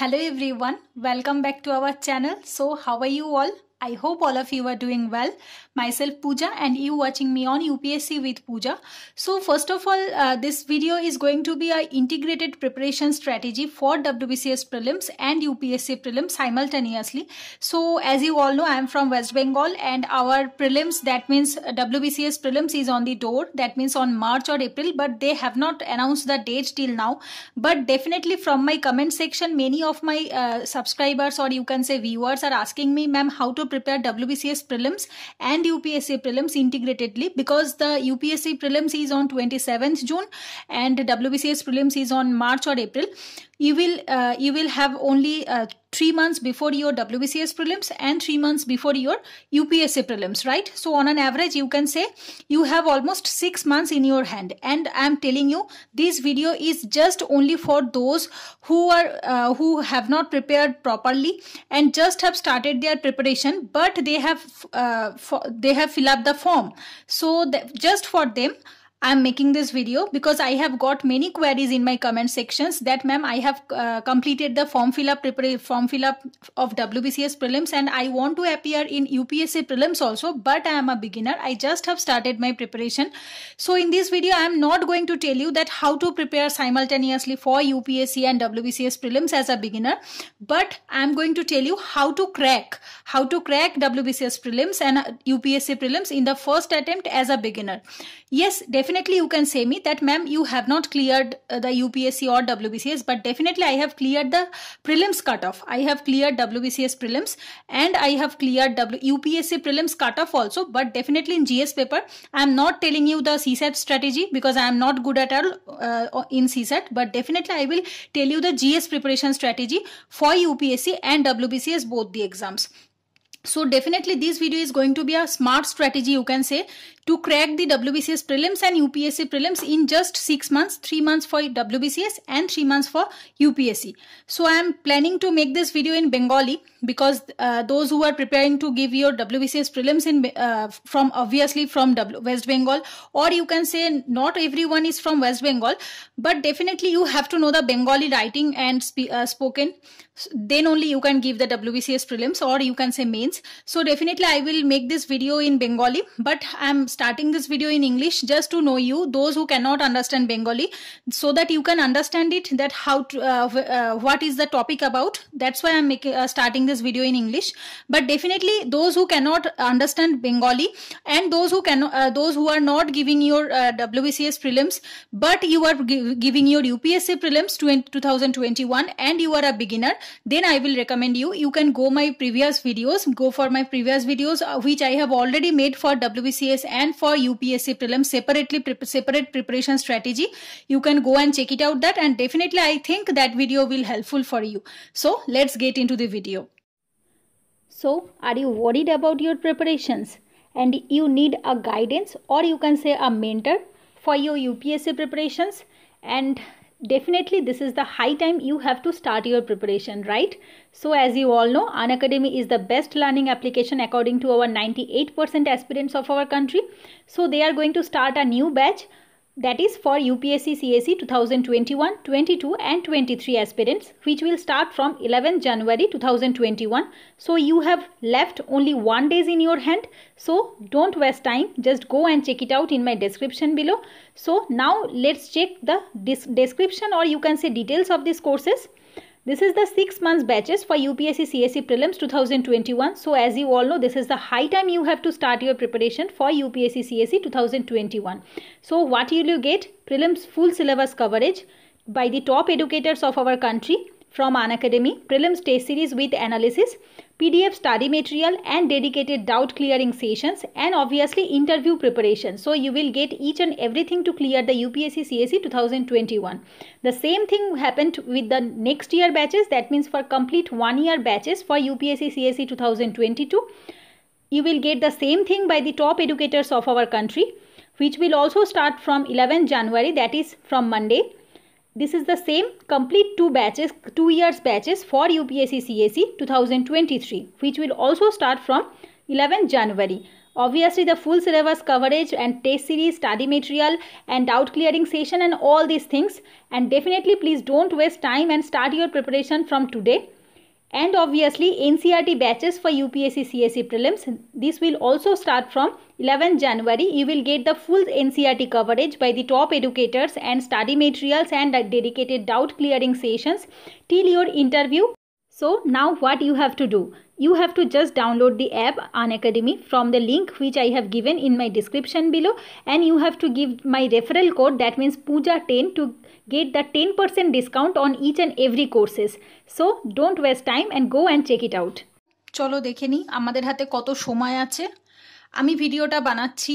hello everyone welcome back to our channel so how are you all I hope all of you are doing well. Myself Pooja and you watching me on UPSC with Pooja. So first of all, uh, this video is going to be an integrated preparation strategy for WBCS prelims and UPSC prelims simultaneously. So as you all know, I am from West Bengal and our prelims, that means WBCS prelims is on the door. That means on March or April, but they have not announced the date till now. But definitely from my comment section, many of my uh, subscribers or you can say viewers are asking me, ma'am, how to prepare WBCS prelims and UPSA prelims integratedly because the UPSA prelims is on 27th June and WBCS prelims is on March or April. You will uh, you will have only uh, three months before your WBCS prelims and three months before your UPSA prelims, right? So on an average, you can say you have almost six months in your hand. And I'm telling you, this video is just only for those who are uh, who have not prepared properly and just have started their preparation, but they have uh, they have filled up the form. So just for them I'm making this video because I have got many queries in my comment sections that ma'am I have uh, completed the form fill up form fill up of WBCS prelims and I want to appear in UPSC prelims also but I am a beginner I just have started my preparation so in this video I am not going to tell you that how to prepare simultaneously for UPSC and WBCS prelims as a beginner but I am going to tell you how to crack how to crack WBCS prelims and UPSC prelims in the first attempt as a beginner yes definitely definitely you can say me that ma'am you have not cleared uh, the UPSC or WBCS but definitely I have cleared the prelims cutoff. I have cleared WBCS prelims and I have cleared w- UPSC prelims cutoff also but definitely in GS paper I am not telling you the CSAT strategy because I am not good at all uh, in CSAT but definitely I will tell you the GS preparation strategy for UPSC and WBCS both the exams so definitely this video is going to be a smart strategy you can say to crack the WBCS prelims and UPSC prelims in just 6 months, 3 months for WBCS and 3 months for UPSC. So I am planning to make this video in Bengali because uh, those who are preparing to give your WBCS prelims in uh, from obviously from w West Bengal or you can say not everyone is from West Bengal but definitely you have to know the Bengali writing and sp uh, spoken then only you can give the WBCS prelims or you can say mains. So definitely I will make this video in Bengali but I am starting this video in English just to know you, those who cannot understand Bengali, so that you can understand it, that how to, uh, uh what is the topic about. That's why I'm making uh, starting this video in English. But definitely those who cannot understand Bengali and those who cannot, uh, those who are not giving your WBCS prelims, but you are giving your UPSC prelims 2021 and you are a beginner, then I will recommend you. You can go my previous videos, go for my previous videos, which I have already made for WBCS and and for UPSC prelim separately pre separate preparation strategy. You can go and check it out that and definitely I think that video will helpful for you. So let's get into the video. So are you worried about your preparations and you need a guidance or you can say a mentor for your UPSC preparations and definitely this is the high time you have to start your preparation right so as you all know An Academy is the best learning application according to our 98% aspirants of our country so they are going to start a new batch that is for UPSC CAC 2021, 22 and 23 aspirants which will start from 11 January 2021. So you have left only one days in your hand. So don't waste time. Just go and check it out in my description below. So now let's check the description or you can say details of these courses. This is the 6 months batches for UPSC CSE Prelims 2021. So as you all know, this is the high time you have to start your preparation for UPSC CSE 2021. So what will you get? Prelims full syllabus coverage by the top educators of our country from An Academy, prelims test series with analysis, PDF study material and dedicated doubt clearing sessions and obviously interview preparation. So you will get each and everything to clear the UPSC CSE 2021. The same thing happened with the next year batches that means for complete one year batches for UPSC CSE 2022. You will get the same thing by the top educators of our country which will also start from 11 January that is from Monday this is the same complete two batches, two years batches for UPSC CAC 2023, which will also start from 11 January. Obviously, the full syllabus coverage and test series, study material and doubt clearing session and all these things. And definitely, please don't waste time and start your preparation from today and obviously NCRT batches for UPSC CSE prelims. This will also start from 11 January. You will get the full NCRT coverage by the top educators and study materials and dedicated doubt clearing sessions till your interview. So now what you have to do? You have to just download the app Academy from the link which I have given in my description below and you have to give my referral code that means Pooja10 to get the 10% discount on each and every courses. So don't waste time and go and check it out. চলো দেখে নিই আমাদের হাতে কত সময় আছে আমি ভিডিওটা বানাচ্ছি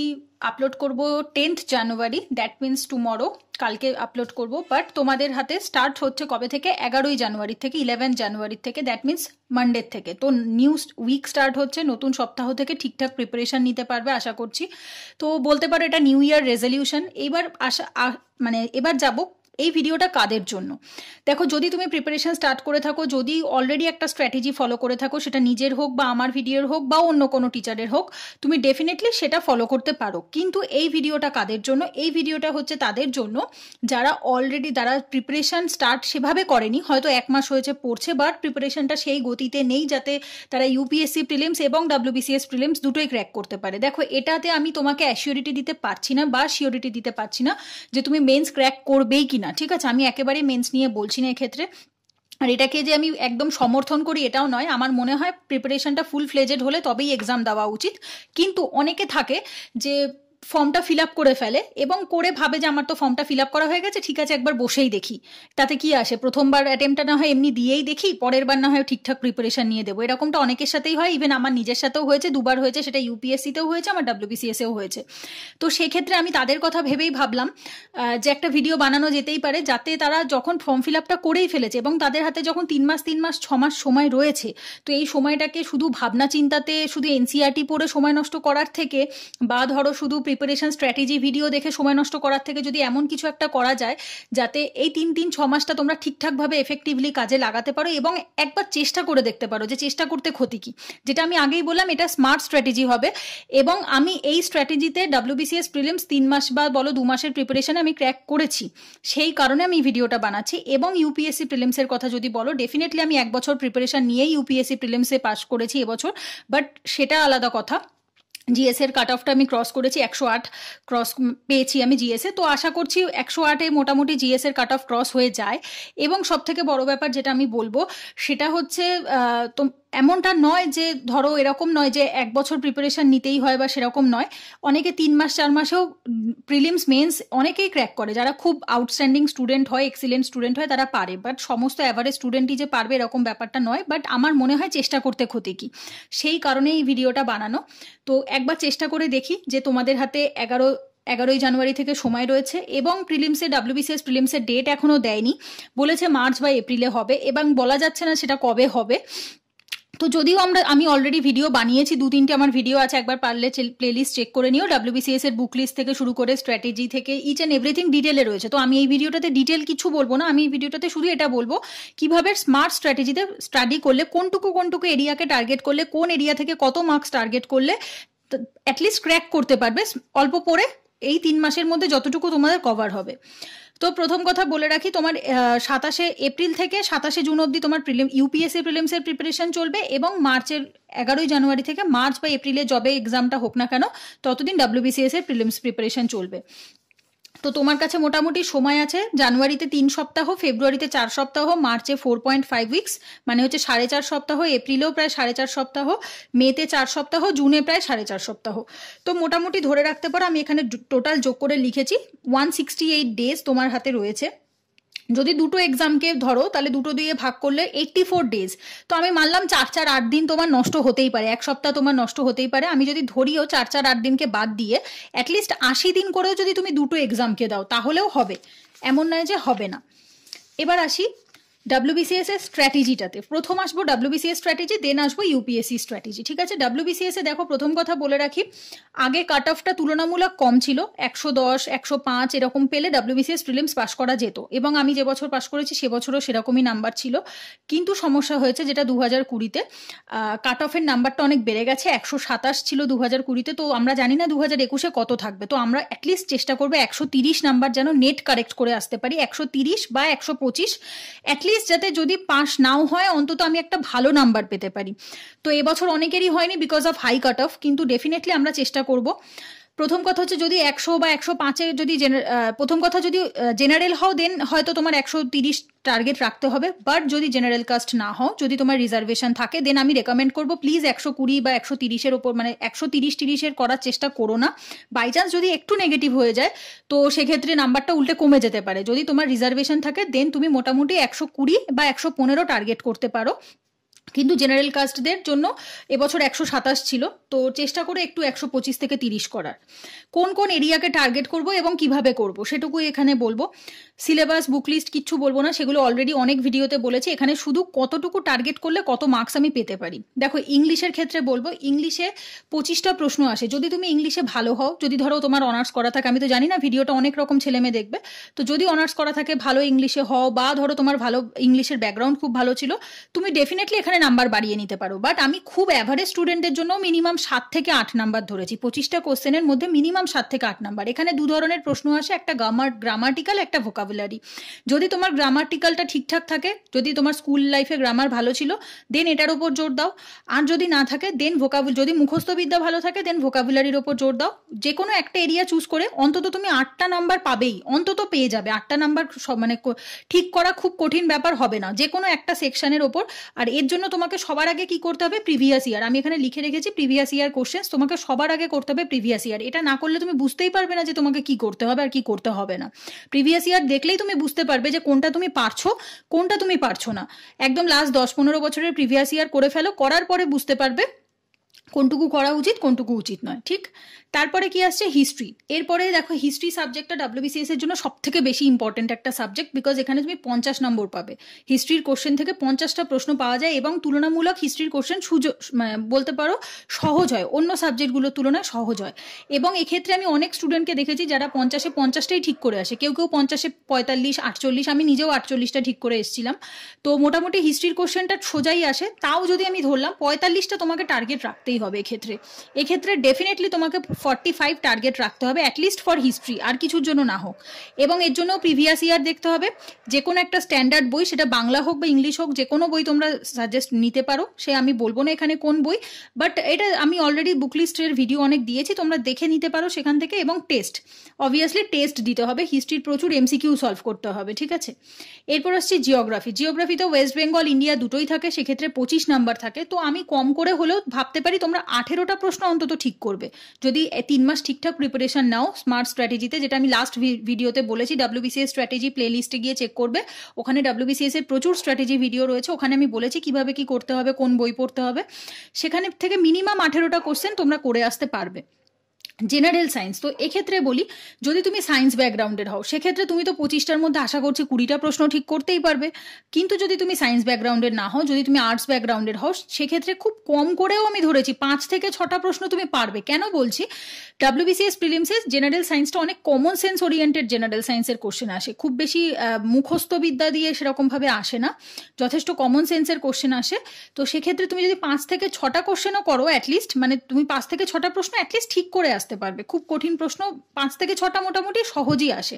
আপলোড করব tenth January that means tomorrow কালকে আপলোড করব বাট তোমাদের হাতে স্টার্ট হচ্ছে কবে থেকে এগারোই জানুয়ারি থেকে ইলেভেন জানুয়ারি থেকে দ্যাট মিন্স মানডের থেকে তো নিউ উইক স্টার্ট হচ্ছে নতুন সপ্তাহ থেকে ঠিকঠাক প্রিপারেশান নিতে পারবে আশা করছি তো বলতে পারো এটা নিউ ইয়ার রেজলিউশন এবার আশা মানে এবার যাবো এই ভিডিওটা কাদের জন্য দেখো যদি তুমি প্রিপারেশন স্টার্ট করে থাকো যদি অলরেডি একটা স্ট্র্যাটেজি ফলো করে থাকো সেটা নিজের হোক বা আমার ভিডিওর হোক বা অন্য কোনো টিচারের হোক তুমি ডেফিনেটলি সেটা ফলো করতে পারো কিন্তু এই ভিডিওটা কাদের জন্য এই ভিডিওটা হচ্ছে তাদের জন্য যারা অলরেডি তারা প্রিপারেশন স্টার্ট সেভাবে করেনি হয়তো এক মাস হয়েছে পড়ছে বাট প্রিপারেশনটা সেই গতিতে নেই যাতে তারা ইউপিএসসি প্রিলিমস এবং ডাব্লিউবিসিএস প্রিলিমস দুটোই ক্র্যাক করতে পারে দেখো এটাতে আমি তোমাকে অ্যাসিওরিটি দিতে পারছি না বা শিওরিটি দিতে পারছি না যে তুমি মেন্স ক্র্যাক করবেই কিনা না ঠিক আছে আমি একেবারে মেন্স নিয়ে বলছি না এক্ষেত্রে আর এটাকে যে আমি একদম সমর্থন করি এটাও নয় আমার মনে হয় প্রিপারেশনটা ফুল ফ্লেজেড হলে তবেই এক্সাম দেওয়া উচিত কিন্তু অনেকে থাকে যে ফর্মটা ফিল আপ করে ফেলে এবং করে ভাবে যে আমার তো ফর্মটা ফিল আপ করা হয়ে গেছে ঠিক আছে একবার বসেই দেখি তাতে কি আসে প্রথমবার অ্যাটেম্পটা না হয় এমনি দিয়েই দেখি পরের বার না হয় ঠিকঠাক প্রিপারেশন নিয়ে দেবো এরকমটা অনেকের সাথেই হয় ইভেন আমার নিজের সাথেও হয়েছে দুবার হয়েছে সেটা ইউপিএসসিতেও হয়েছে আমার ডাব্লিউবিসিএসেও হয়েছে তো সেক্ষেত্রে আমি তাদের কথা ভেবেই ভাবলাম যে একটা ভিডিও বানানো যেতেই পারে যাতে তারা যখন ফর্ম ফিল আপটা করেই ফেলেছে এবং তাদের হাতে যখন তিন মাস তিন মাস ছ মাস সময় রয়েছে তো এই সময়টাকে শুধু ভাবনা চিন্তাতে শুধু এনসিআরটি e পড়ে সময় নষ্ট করার থেকে বা ধরো শুধু প্রিপারেশন স্ট্র্যাটেজি ভিডিও দেখে সময় নষ্ট করার থেকে যদি এমন কিছু একটা করা যায় যাতে এই তিন তিন ছ মাসটা তোমরা ঠিকঠাকভাবে এফেক্টিভলি কাজে লাগাতে পারো এবং একবার চেষ্টা করে দেখতে পারো যে চেষ্টা করতে ক্ষতি কি যেটা আমি আগেই বললাম এটা স্মার্ট স্ট্র্যাটেজি হবে এবং আমি এই স্ট্র্যাটেজিতে ডাব্লিউবিসিএস প্রিলিমস তিন মাস বা বলো দু মাসের প্রিপারেশানে আমি ক্র্যাক করেছি সেই কারণে আমি ভিডিওটা বানাচ্ছি এবং ইউপিএসসি প্রিলিমসের কথা যদি বলো ডেফিনেটলি আমি এক বছর প্রিপারেশান নিয়েই ইউপিএসসি প্রিলিমসে পাশ করেছি এবছর বাট সেটা আলাদা কথা জিএসের কাট অফটা আমি ক্রস করেছি একশো আট ক্রস পেয়েছি আমি জিএসএ তো আশা করছি একশো আটে মোটামুটি জিএসের কাট অফ ক্রস হয়ে যায় এবং সবথেকে বড় ব্যাপার যেটা আমি বলবো সেটা হচ্ছে তো এমনটা নয় যে ধরো এরকম নয় যে এক বছর প্রিপারেশন নিতেই হয় বা সেরকম নয় অনেকে তিন মাস চার মাসেও প্রিলিমস মেন্স অনেকেই ক্র্যাক করে যারা খুব আউটস্ট্যান্ডিং স্টুডেন্ট হয় এক্সিলেন্ট স্টুডেন্ট হয় তারা পারে বাট সমস্ত অ্যাভারেজ স্টুডেন্টই যে পারবে এরকম ব্যাপারটা নয় বাট আমার মনে হয় চেষ্টা করতে ক্ষতি কি সেই কারণে এই ভিডিওটা বানানো তো একবার চেষ্টা করে দেখি যে তোমাদের হাতে এগারো এগারোই জানুয়ারি থেকে সময় রয়েছে এবং প্রিলিমসে ডাব্লিউবিসিএস প্রিলিমসের ডেট এখনও দেয়নি বলেছে মার্চ বা এপ্রিলে হবে এবং বলা যাচ্ছে না সেটা কবে হবে তো যদিও আমরা আমি অলরেডি ভিডিও বানিয়েছি দু তিনটে আমার ভিডিও আছে একবার পারলে প্লেলিস্ট চেক করে নিও ডাব্লিউবিসিএস এর বুক লিস্ট থেকে শুরু করে স্ট্র্যাটেজি থেকে ইচ অ্যান্ড এভরিথিং ডিটেলে রয়েছে তো আমি এই ভিডিওটাতে ডিটেল কিছু বলবো না আমি এই ভিডিওটাতে শুধু এটা বলবো কিভাবে স্মার্ট স্ট্র্যাটেজিতে স্টাডি করলে কোনটুকু কোনটুকু এরিয়াকে টার্গেট করলে কোন এরিয়া থেকে কত মার্কস টার্গেট করলে অ্যাটলিস্ট ক্র্যাক করতে পারবে অল্প পরে এই তিন মাসের মধ্যে যতটুকু তোমাদের কভার হবে তো প্রথম কথা বলে রাখি তোমার সাতাশে এপ্রিল থেকে সাতাশে জুন অবধি তোমার প্রিলিম ইউপিএসসি প্রিলিমসের প্রিপারেশন চলবে এবং মার্চের এগারোই জানুয়ারি থেকে মার্চ বা এপ্রিলে জবে এক্সামটা হোক না কেন ততদিন ডাব্লিউবিসিএস এর প্রিলিমস প্রিপারেশন চলবে তো তোমার কাছে মোটামুটি সময় আছে জানুয়ারিতে তিন সপ্তাহ ফেব্রুয়ারিতে চার সপ্তাহ মার্চে ফোর পয়েন্ট ফাইভ উইক্স মানে হচ্ছে সাড়ে চার সপ্তাহ এপ্রিলেও প্রায় সাড়ে চার সপ্তাহ মেতে চার সপ্তাহ জুনে প্রায় সাড়ে চার সপ্তাহ তো মোটামুটি ধরে রাখতে পারো আমি এখানে টোটাল যোগ করে লিখেছি ওয়ান সিক্সটি এইট ডেজ তোমার হাতে রয়েছে যদি দুটো এক্সামকে ধরো তাহলে দুটো দিয়ে ভাগ করলে এইট্টি ফোর ডেজ তো আমি মানলাম চার চার আট দিন তোমার নষ্ট হতেই পারে এক সপ্তাহ তোমার নষ্ট হতেই পারে আমি যদি ধরিও চার চার আট দিনকে বাদ দিয়ে অ্যাটলিস্ট আশি দিন করেও যদি তুমি দুটো এক্সামকে দাও তাহলেও হবে এমন নয় যে হবে না এবার আসি ডাব্লিউবিসিএস এর স্ট্র্যাটেজিটাতে প্রথম আসবো ডাব্লিউবিসিএস স্ট্র্যাটেজি দেন আসবো ইউপিএসসি স্ট্র্যাটেজি ঠিক আছে ডাব্লিউবিসিএস এ দেখো প্রথম কথা বলে রাখি আগে কাট অফটা তুলনামূলক কম ছিল একশো দশ একশো পাঁচ এরকম পেলে ডাব্লিউবিসিএস প্রিলিমস পাস করা যেত এবং আমি যে বছর পাস করেছি সে বছরও সেরকমই নাম্বার ছিল কিন্তু সমস্যা হয়েছে যেটা দু হাজার কুড়িতে কাট অফের নাম্বারটা অনেক বেড়ে গেছে একশো সাতাশ ছিল দু হাজার কুড়িতে তো আমরা জানি না দু হাজার একুশে কত থাকবে তো আমরা অ্যাটলিস্ট চেষ্টা করবো একশো তিরিশ নাম্বার যেন নেট কারেক্ট করে আসতে পারি একশো তিরিশ বা একশো পঁচিশ অ্যাটলিস্ট অ্যাটলিস্ট যাতে যদি পাস নাও হয় অন্তত আমি একটা ভালো নাম্বার পেতে পারি তো এবছর অনেকেরই হয়নি because of high cut off কিন্তু ডেফিনেটলি আমরা চেষ্টা করব প্রথম কথা হচ্ছে যদি একশো বা একশো পাঁচে যদি প্রথম কথা যদি জেনারেল হও দেন হয়তো তোমার একশো তিরিশ টার্গেট রাখতে হবে বাট যদি জেনারেল কাস্ট না হও যদি তোমার রিজার্ভেশন থাকে দেন আমি রেকমেন্ড করব প্লিজ একশো কুড়ি বা একশো তিরিশের ওপর মানে একশো তিরিশ তিরিশের করার চেষ্টা করো না বাই চান্স যদি একটু নেগেটিভ হয়ে যায় তো সেক্ষেত্রে নাম্বারটা উল্টে কমে যেতে পারে যদি তোমার রিজার্ভেশন থাকে দেন তুমি মোটামুটি একশো কুড়ি বা একশো পনেরো টার্গেট করতে পারো কিন্তু জেনারেল কাস্টদের জন্য এবছর একশো সাতাশ ছিল তো চেষ্টা করে একটু একশো পঁচিশ থেকে তিরিশ করার কোন কোন এরিয়াকে টার্গেট করব এবং কিভাবে করব সেটুকু এখানে বলবো সিলেবাস বুক লিস্ট কিচ্ছু বলবো না সেগুলো অলরেডি অনেক ভিডিওতে বলেছি এখানে শুধু কতটুকু টার্গেট করলে কত মার্কস আমি পেতে পারি দেখো ইংলিশের ক্ষেত্রে বলবো ইংলিশে পঁচিশটা প্রশ্ন আসে যদি তুমি ইংলিশে ভালো হও যদি ধরো তোমার অনার্স করা থাকে আমি তো জানি না ভিডিওটা অনেক রকম ছেলে মেয়ে দেখবে তো যদি অনার্স করা থাকে ভালো ইংলিশে হও বা ধরো তোমার ভালো ইংলিশের ব্যাকগ্রাউন্ড খুব ভালো ছিল তুমি ডেফিনেটলি এখানে ওখানে নাম্বার বাড়িয়ে নিতে পারো বাট আমি খুব অ্যাভারেজ স্টুডেন্টের জন্য মিনিমাম সাত থেকে আট নাম্বার ধরেছি পঁচিশটা কোশ্চেনের মধ্যে মিনিমাম সাত থেকে আট নাম্বার এখানে দু ধরনের প্রশ্ন আসে একটা গ্রামার গ্রামাটিক্যাল একটা ভোকাবুলারি যদি তোমার গ্রামাটিক্যালটা ঠিকঠাক থাকে যদি তোমার স্কুল লাইফে গ্রামার ভালো ছিল দেন এটার ওপর জোর দাও আর যদি না থাকে দেন ভোকাবুল যদি মুখস্থবিদ্যা ভালো থাকে দেন ভোকাবুলারির ওপর জোর দাও যে কোনো একটা এরিয়া চুজ করে অন্তত তুমি আটটা নাম্বার পাবেই অন্তত পেয়ে যাবে আটটা নাম্বার মানে ঠিক করা খুব কঠিন ব্যাপার হবে না যে কোনো একটা সেকশনের ওপর আর এর জন্য জন্য তোমাকে সবার আগে কি করতে হবে প্রিভিয়াস ইয়ার আমি এখানে লিখে রেখেছি প্রিভিয়াস ইয়ার কোশ্চেন তোমাকে সবার আগে করতে হবে প্রিভিয়াস ইয়ার এটা না করলে তুমি বুঝতেই পারবে না যে তোমাকে কি করতে হবে আর কি করতে হবে না প্রিভিয়াস ইয়ার দেখলেই তুমি বুঝতে পারবে যে কোনটা তুমি পারছো কোনটা তুমি পারছো না একদম লাস্ট দশ পনেরো বছরের প্রিভিয়াস ইয়ার করে ফেলো করার পরে বুঝতে পারবে কোনটুকু করা উচিত কোনটুকু উচিত নয় ঠিক তারপরে কি আসছে হিস্ট্রি এরপরে দেখো হিস্ট্রি সাবজেক্টটা ডাব্লিউবিসিএস এর জন্য সব থেকে বেশি ইম্পর্টেন্ট একটা সাবজেক্ট বিকজ এখানে তুমি পঞ্চাশ নম্বর পাবে হিস্ট্রির কোশ্চেন থেকে পঞ্চাশটা প্রশ্ন পাওয়া যায় এবং তুলনামূলক হিস্ট্রির কোশ্চেন সুযোগ মানে বলতে পারো সহজ হয় অন্য সাবজেক্টগুলোর তুলনায় সহজ হয় এবং এক্ষেত্রে আমি অনেক স্টুডেন্টকে দেখেছি যারা পঞ্চাশে পঞ্চাশটাই ঠিক করে আসে কেউ কেউ পঞ্চাশে পঁয়তাল্লিশ আটচল্লিশ আমি নিজেও আটচল্লিশটা ঠিক করে এসেছিলাম তো মোটামুটি হিস্ট্রির কোশ্চেনটা সোজাই আসে তাও যদি আমি ধরলাম পঁয়তাল্লিশটা তোমাকে টার্গেট রাখতেই হবে হবে এক্ষেত্রে এক্ষেত্রে ডেফিনেটলি তোমাকে ফর্টি ফাইভ টার্গেট রাখতে হবে অ্যাটলিস্ট ফর হিস্ট্রি আর কিছুর জন্য না হোক এবং এর জন্য প্রিভিয়াস ইয়ার দেখতে হবে যে কোনো একটা স্ট্যান্ডার্ড বই সেটা বাংলা হোক বা ইংলিশ হোক যে কোনো বই তোমরা সাজেস্ট নিতে পারো সে আমি বলবো না এখানে কোন বই বাট এটা আমি অলরেডি বুক লিস্টের ভিডিও অনেক দিয়েছি তোমরা দেখে নিতে পারো সেখান থেকে এবং টেস্ট অবভিয়াসলি টেস্ট দিতে হবে হিস্ট্রির প্রচুর এমসিকিউ সলভ করতে হবে ঠিক আছে এরপর আসছি জিওগ্রাফি জিওগ্রাফিতেও ওয়েস্ট বেঙ্গল ইন্ডিয়া দুটোই থাকে সেক্ষেত্রে পঁচিশ নাম্বার থাকে তো আমি কম করে হলেও ভাবতে পারি তোমরা তোমরা আঠেরোটা প্রশ্ন অন্তত ঠিক করবে যদি তিন মাস ঠিকঠাক প্রিপারেশন নাও স্মার্ট স্ট্র্যাটেজিতে যেটা আমি লাস্ট ভিডিওতে বলেছি ডাব্লিউবিসিএস স্ট্র্যাটেজি প্লেলিস্টে গিয়ে চেক করবে ওখানে ডাব্লিউবিসিএস এর প্রচুর স্ট্র্যাটেজি ভিডিও রয়েছে ওখানে আমি বলেছি কিভাবে কি করতে হবে কোন বই পড়তে হবে সেখানে থেকে মিনিমাম আঠেরোটা কোশ্চেন তোমরা করে আসতে পারবে জেনারেল সায়েন্স তো এক্ষেত্রে বলি যদি তুমি সায়েন্স ব্যাকগ্রাউন্ডের হও সেক্ষেত্রে তুমি তো পঁচিশটার মধ্যে আশা করছি কুড়িটা প্রশ্ন ঠিক করতেই পারবে কিন্তু যদি তুমি সায়েন্স ব্যাকগ্রাউন্ডের না হও যদি তুমি আর্টস ব্যাকগ্রাউন্ডের হও সেক্ষেত্রে খুব কম করেও আমি ধরেছি পাঁচ থেকে ছটা প্রশ্ন তুমি পারবে কেন বলছি ডাব্লিউবিসিএস প্রিলিমসে জেনারেল সায়েন্সটা অনেক কমন সেন্স ওরিয়েন্টেড জেনারেল সায়েন্সের কোশ্চেন আসে খুব বেশি মুখস্থবিদ্যা দিয়ে সেরকমভাবে আসে না যথেষ্ট কমন সেন্সের কোশ্চেন আসে তো সেক্ষেত্রে তুমি যদি পাঁচ থেকে ছটা কোশ্চেনও করো অ্যাটলিস্ট মানে তুমি পাঁচ থেকে ছটা প্রশ্ন অ্যাটলিস্ট ঠিক করে আস আসতে পারবে খুব কঠিন প্রশ্ন পাঁচ থেকে ছটা মোটামুটি সহজেই আসে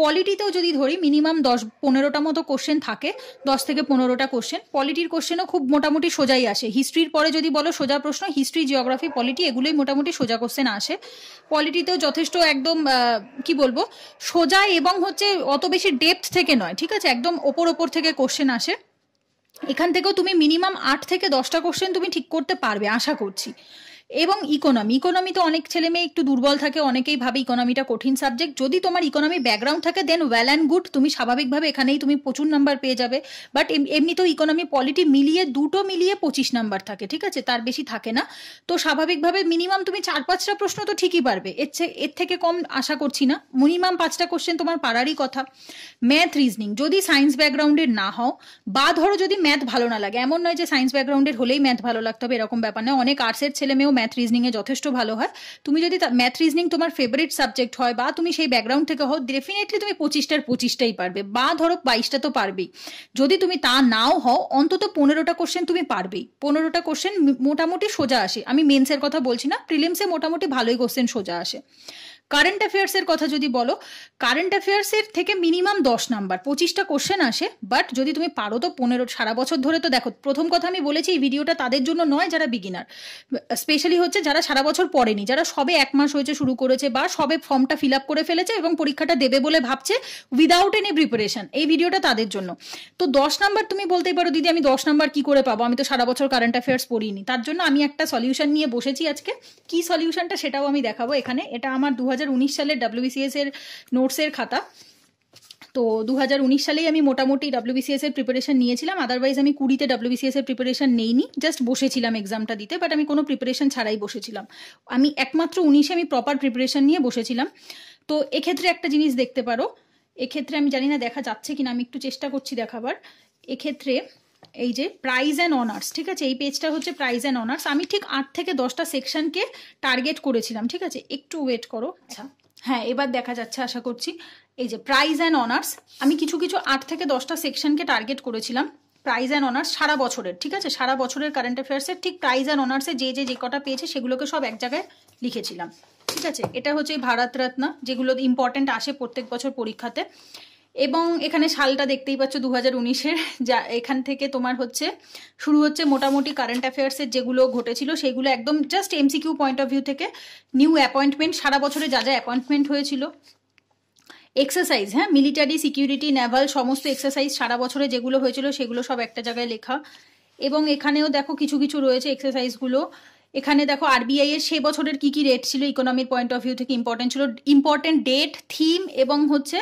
পলিটিতেও যদি ধরি মিনিমাম দশ পনেরোটা মতো কোশ্চেন থাকে দশ থেকে পনেরোটা কোশ্চেন পলিটির কোশ্চেনও খুব মোটামুটি সোজাই আসে হিস্ট্রির পরে যদি বলো সোজা প্রশ্ন হিস্ট্রি জিওগ্রাফি পলিটি এগুলোই মোটামুটি সোজা কোশ্চেন আসে পলিটিতেও যথেষ্ট একদম কি বলবো সোজা এবং হচ্ছে অত বেশি ডেপথ থেকে নয় ঠিক আছে একদম ওপর ওপর থেকে কোশ্চেন আসে এখান থেকেও তুমি মিনিমাম আট থেকে দশটা কোশ্চেন তুমি ঠিক করতে পারবে আশা করছি এবং ইকোনমি ইকোনমি তো অনেক ছেলে মেয়ে একটু দুর্বল থাকে অনেকেই ভাবে ইকোনমিটা কঠিন সাবজেক্ট যদি তোমার ইকোনমি ব্যাকগ্রাউন্ড থাকে দেন ওয়েল অ্যান্ড গুড তুমি স্বাভাবিকভাবে এখানেই তুমি প্রচুর নাম্বার পেয়ে যাবে বাট এমনিতেও ইকোনমি পলিটি মিলিয়ে দুটো মিলিয়ে পঁচিশ নাম্বার থাকে ঠিক আছে তার বেশি থাকে না তো স্বাভাবিকভাবে মিনিমাম তুমি চার পাঁচটা প্রশ্ন তো ঠিকই পারবে এর এর থেকে কম আশা করছি না মিনিমাম পাঁচটা কোশ্চেন তোমার পারারই কথা ম্যাথ রিজনিং যদি সায়েন্স ব্যাকগ্রাউন্ডের না হও বা ধরো যদি ম্যাথ ভালো না লাগে এমন নয় যে সায়েন্স ব্যাকগ্রাউন্ডের হলেই ম্যাথ ভালো লাগতে হবে এরকম ব্যাপার না অনেক আর্টসের ছেলে মেয়েও ম্যাথ রিজনিংয়ে যথেষ্ট ভালো হয় তুমি যদি ম্যাথ রিজনিং তোমার ফেভারিট সাবজেক্ট হয় বা তুমি সেই ব্যাকগ্রাউন্ড থেকে হও ডেফিনেটলি তুমি পঁচিশটার পঁচিশটাই পারবে বা ধরো বাইশটা তো পারবেই যদি তুমি তা নাও হও অন্তত পনেরোটা কোশ্চেন তুমি পারবেই পনেরোটা কোশ্চেন মোটামুটি সোজা আসে আমি মেন্সের কথা বলছি না প্রিলিমসে মোটামুটি ভালোই কোশ্চেন সোজা আসে কারেন্ট অ্যাফেয়ার্সের কথা যদি বলো কারেন্ট অ্যাফেয়ার্সের থেকে মিনিমাম দশ নাম্বার পঁচিশটা কোশ্চেন আসে বাট যদি তুমি পারো তো পনেরো সারা বছর ধরে তো দেখো প্রথম কথা আমি বলেছি এই ভিডিওটা তাদের জন্য নয় যারা বিগিনার স্পেশালি হচ্ছে যারা সারা বছর পড়েনি যারা সবে এক মাস হয়েছে শুরু করেছে বা সবে ফর্মটা ফিল আপ করে ফেলেছে এবং পরীক্ষাটা দেবে বলে ভাবছে উইদাউট এনি প্রিপারেশন এই ভিডিওটা তাদের জন্য তো দশ নাম্বার তুমি বলতেই পারো দিদি আমি দশ নাম্বার কি করে পাবো আমি তো সারা বছর কারেন্ট অ্যাফেয়ার্স পড়িনি তার জন্য আমি একটা সলিউশন নিয়ে বসেছি আজকে কি সলিউশনটা সেটাও আমি দেখাবো এখানে এটা আমার দু সালের ডাব্লিউবিসিএস এর নোটসের খাতা তো দু হাজার উনিশ সালেই আমি মোটামুটি ডাব্লিউবিসিএস এর প্রিপারেশন নিয়েছিলাম আদারওয়াইজ আমি কুড়িতে ডাব্লিউবিসিএস এর প্রিপারেশন নেইনি জাস্ট বসেছিলাম এক্সামটা দিতে বাট আমি কোনো প্রিপারেশন ছাড়াই বসেছিলাম আমি একমাত্র উনিশে আমি প্রপার প্রিপারেশন নিয়ে বসেছিলাম তো এক্ষেত্রে একটা জিনিস দেখতে পারো এক্ষেত্রে আমি জানি না দেখা যাচ্ছে কিনা আমি একটু চেষ্টা করছি দেখাবার এক্ষেত্রে এই যে প্রাইজ অ্যান্ড অনার্স ঠিক আছে এই পেজটা হচ্ছে প্রাইজ অ্যান্ড অনার্স আমি ঠিক আট থেকে দশটা সেকশনকে টার্গেট করেছিলাম ঠিক আছে একটু ওয়েট করো আচ্ছা হ্যাঁ এবার দেখা যাচ্ছে আশা করছি এই যে প্রাইজ অ্যান্ড অনার্স আমি কিছু কিছু আট থেকে দশটা সেকশনকে টার্গেট করেছিলাম প্রাইজ অ্যান্ড অনার্স সারা বছরের ঠিক আছে সারা বছরের কারেন্ট অ্যাফেয়ার্সের ঠিক প্রাইজ অ্যান্ড অনার্সে যে যে যে কটা পেয়েছে সেগুলোকে সব এক জায়গায় লিখেছিলাম ঠিক আছে এটা হচ্ছে ভারত রত্ন যেগুলো ইম্পর্টেন্ট আসে প্রত্যেক বছর পরীক্ষাতে এবং এখানে সালটা দেখতেই পাচ্ছ দু হাজার উনিশের যা এখান থেকে তোমার হচ্ছে শুরু হচ্ছে মোটামুটি কারেন্ট অ্যাফেয়ার্সের যেগুলো ঘটেছিল সেগুলো একদম just MCQ point of view থেকে নিউ অ্যাপয়েন্টমেন্ট সারা বছরে যা যা অ্যাপয়েন্টমেন্ট হয়েছিল এক্সারসাইজ হ্যাঁ মিলিটারি সিকিউরিটি নেভাল সমস্ত এক্সারসাইজ সারা বছরে যেগুলো হয়েছিল সেগুলো সব একটা জায়গায় লেখা এবং এখানেও দেখো কিছু কিছু রয়েছে এক্সারসাইজগুলো এখানে দেখো আরবিআই এর সেই বছরের কি কি রেট ছিল ইকোনমির পয়েন্ট অফ ভিউ থেকে ইম্পর্টেন্ট ছিল ইম্পর্টেন্ট ডেট থিম এবং হচ্ছে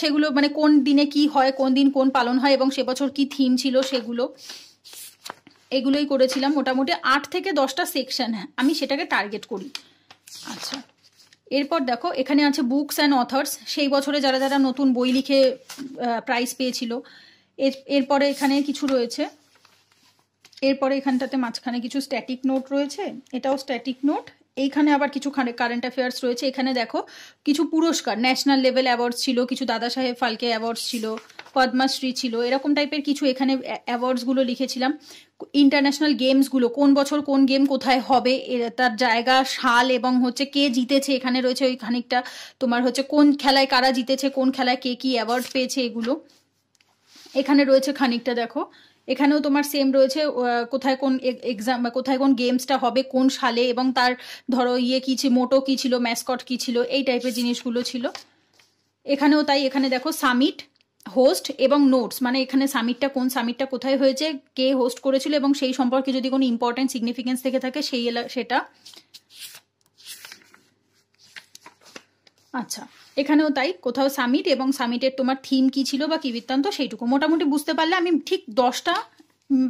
সেগুলো মানে কোন দিনে কি হয় কোন দিন কোন পালন হয় এবং সে বছর কি থিম ছিল সেগুলো এগুলোই করেছিলাম মোটামুটি আট থেকে দশটা সেকশন হ্যাঁ আমি সেটাকে টার্গেট করি আচ্ছা এরপর দেখো এখানে আছে বুকস অ্যান্ড অথার্স সেই বছরে যারা যারা নতুন বই লিখে প্রাইজ পেয়েছিল এরপরে এখানে কিছু রয়েছে এরপরে এখানটাতে মাঝখানে কিছু স্ট্যাটিক নোট রয়েছে এটাও স্ট্যাটিক নোট এইখানে আবার কিছু কারেন্ট অ্যাফেয়ার্স রয়েছে এখানে দেখো কিছু পুরস্কার ন্যাশনাল লেভেল অ্যাওয়ার্ডস ছিল কিছু দাদা সাহেব ফালকে অ্যাওয়ার্ডস ছিল পদ্মাশ্রী ছিল এরকম টাইপের কিছু এখানে অ্যাওয়ার্ডসগুলো লিখেছিলাম ইন্টারন্যাশনাল গেমসগুলো কোন বছর কোন গেম কোথায় হবে তার জায়গা সাল এবং হচ্ছে কে জিতেছে এখানে রয়েছে ওই খানিকটা তোমার হচ্ছে কোন খেলায় কারা জিতেছে কোন খেলায় কে কি অ্যাওয়ার্ড পেয়েছে এগুলো এখানে রয়েছে খানিকটা দেখো এখানেও তোমার সেম রয়েছে কোথায় কোন এক্সাম কোথায় কোন গেমসটা হবে কোন সালে এবং তার ধরো ইয়ে কী ছিল মোটো কী ছিল ম্যাসকট কী ছিল এই টাইপের জিনিসগুলো ছিল এখানেও তাই এখানে দেখো সামিট হোস্ট এবং নোটস মানে এখানে সামিটটা কোন সামিটটা কোথায় হয়েছে কে হোস্ট করেছিল এবং সেই সম্পর্কে যদি কোনো ইম্পর্টেন্ট সিগনিফিকেন্স থেকে থাকে সেই সেটা আচ্ছা এখানেও তাই কোথাও সামিট এবং সামিটের তোমার থিম কি ছিল বা কি বৃত্তান্ত সেইটুকু মোটামুটি বুঝতে পারলে আমি ঠিক দশটা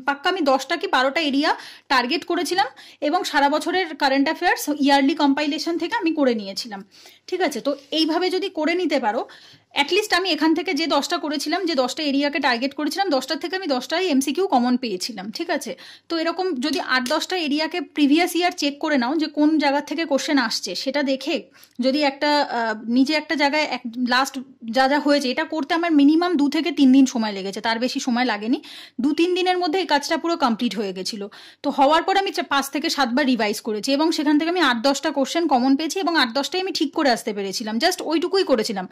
পাক্কা আমি দশটা কি বারোটা এরিয়া টার্গেট করেছিলাম এবং সারা বছরের কারেন্ট অ্যাফেয়ার্স ইয়ারলি কম্পাইলেশন থেকে আমি করে নিয়েছিলাম ঠিক আছে তো এইভাবে যদি করে নিতে পারো অ্যাটলিস্ট আমি এখান থেকে যে দশটা করেছিলাম যে দশটা এরিয়াকে টার্গেট করেছিলাম দশটার থেকে আমি দশটাই এমসিকিউ কমন পেয়েছিলাম ঠিক আছে তো এরকম যদি আট দশটা এরিয়াকে প্রিভিয়াস ইয়ার চেক করে নাও যে কোন জায়গা থেকে কোশ্চেন আসছে সেটা দেখে যদি একটা নিজে একটা জায়গায় এক লাস্ট যা যা হয়েছে এটা করতে আমার মিনিমাম দু থেকে তিন দিন সময় লেগেছে তার বেশি সময় লাগেনি দু তিন দিনের মধ্যে এই কাজটা পুরো কমপ্লিট হয়ে গেছিল তো হওয়ার পর আমি পাঁচ থেকে সাতবার রিভাইজ করেছি এবং সেখান থেকে আমি আট দশটা কোশ্চেন কমন পেয়েছি এবং আট দশটাই আমি ঠিক করে আসতে পেরেছিলাম জাস্ট ওইটুকুই করেছিলাম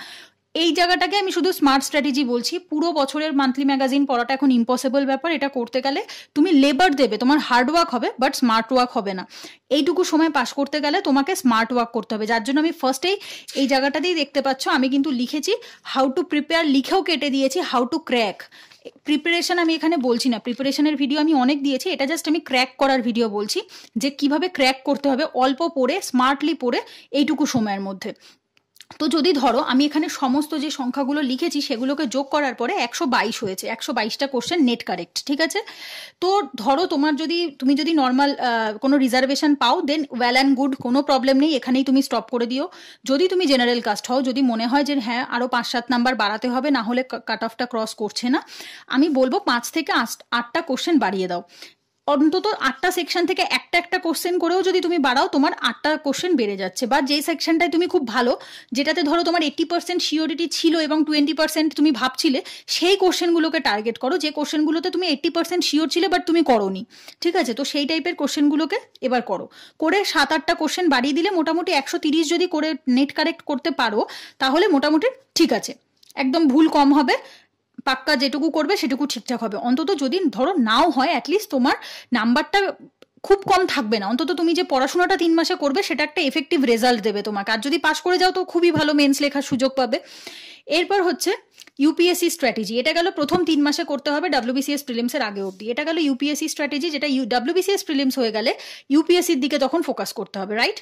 এই জায়গাটাকে আমি শুধু স্মার্ট স্ট্র্যাটেজি বলছি পুরো বছরের মান্থলি ম্যাগাজিন পড়াটা এখন ইম্পসিবল ব্যাপার এটা করতে গেলে তুমি লেবার দেবে তোমার হার্ড ওয়ার্ক হবে বাট স্মার্ট ওয়ার্ক হবে না এইটুকু সময় পাস করতে গেলে তোমাকে স্মার্ট ওয়ার্ক করতে হবে যার জন্য আমি ফার্স্টেই এই জায়গাটাতেই দেখতে পাচ্ছ আমি কিন্তু লিখেছি হাউ টু প্রিপেয়ার লিখেও কেটে দিয়েছি হাউ টু ক্র্যাক প্রিপারেশন আমি এখানে বলছি না প্রিপারেশনের ভিডিও আমি অনেক দিয়েছি এটা জাস্ট আমি ক্র্যাক করার ভিডিও বলছি যে কিভাবে ক্র্যাক করতে হবে অল্প পড়ে স্মার্টলি পড়ে এইটুকু সময়ের মধ্যে তো যদি ধরো আমি এখানে সমস্ত যে সংখ্যাগুলো লিখেছি সেগুলোকে যোগ করার পরে একশো বাইশ হয়েছে একশো বাইশটা কোশ্চেন নেট কারেক্ট ঠিক আছে তো ধরো তোমার যদি তুমি যদি নর্মাল কোনো রিজার্ভেশন পাও দেন ওয়েল অ্যান্ড গুড কোনো প্রবলেম নেই এখানেই তুমি স্টপ করে দিও যদি তুমি জেনারেল কাস্ট হও যদি মনে হয় যে হ্যাঁ আরও পাঁচ সাত নাম্বার বাড়াতে হবে না হলে কাট অফটা ক্রস করছে না আমি বলবো পাঁচ থেকে আট আটটা কোশ্চেন বাড়িয়ে দাও অন্তত আটটা সেকশন থেকে একটা একটা কোশ্চেন করেও যদি তুমি বাড়াও তোমার আটটা কোশ্চেন বেড়ে যাচ্ছে বা যে সেকশনটায় তুমি খুব ভালো যেটাতে ধরো তোমার এইট্টি পার্সেন্ট শিওরিটি ছিল এবং টোয়েন্টি পার্সেন্ট তুমি ভাবছিলে সেই কোশ্চেনগুলোকে টার্গেট করো যে কোশ্চেনগুলোতে তুমি এইট্টি পার্সেন্ট শিওর ছিলে বাট তুমি করোনি ঠিক আছে তো সেই টাইপের কোশ্চেনগুলোকে এবার করো করে সাত আটটা কোশ্চেন বাড়িয়ে দিলে মোটামুটি একশো তিরিশ যদি করে নেট কারেক্ট করতে পারো তাহলে মোটামুটি ঠিক আছে একদম ভুল কম হবে পাক্কা যেটুকু করবে সেটুকু ঠিকঠাক হবে অন্তত যদি ধরো নাও হয় অ্যাটলিস্ট তোমার নাম্বারটা খুব কম থাকবে না অন্তত তুমি যে পড়াশোনাটা তিন মাসে করবে সেটা একটা এফেক্টিভ রেজাল্ট দেবে তোমাকে আর যদি পাশ করে যাও তো খুবই ভালো মেন্স লেখার সুযোগ পাবে এরপর হচ্ছে ইউপিএসসি স্ট্র্যাটেজি এটা গেল প্রথম তিন মাসে করতে হবে ডাব্লিউবিসিএস প্রিলিমসের আগে অবধি এটা গেল ইউপিএসসি স্ট্র্যাটেজি যেটা ইউ ডাব্লিউবিসিএস প্রিলিমস হয়ে গেলে ইউপিএসসির দিকে তখন ফোকাস করতে হবে রাইট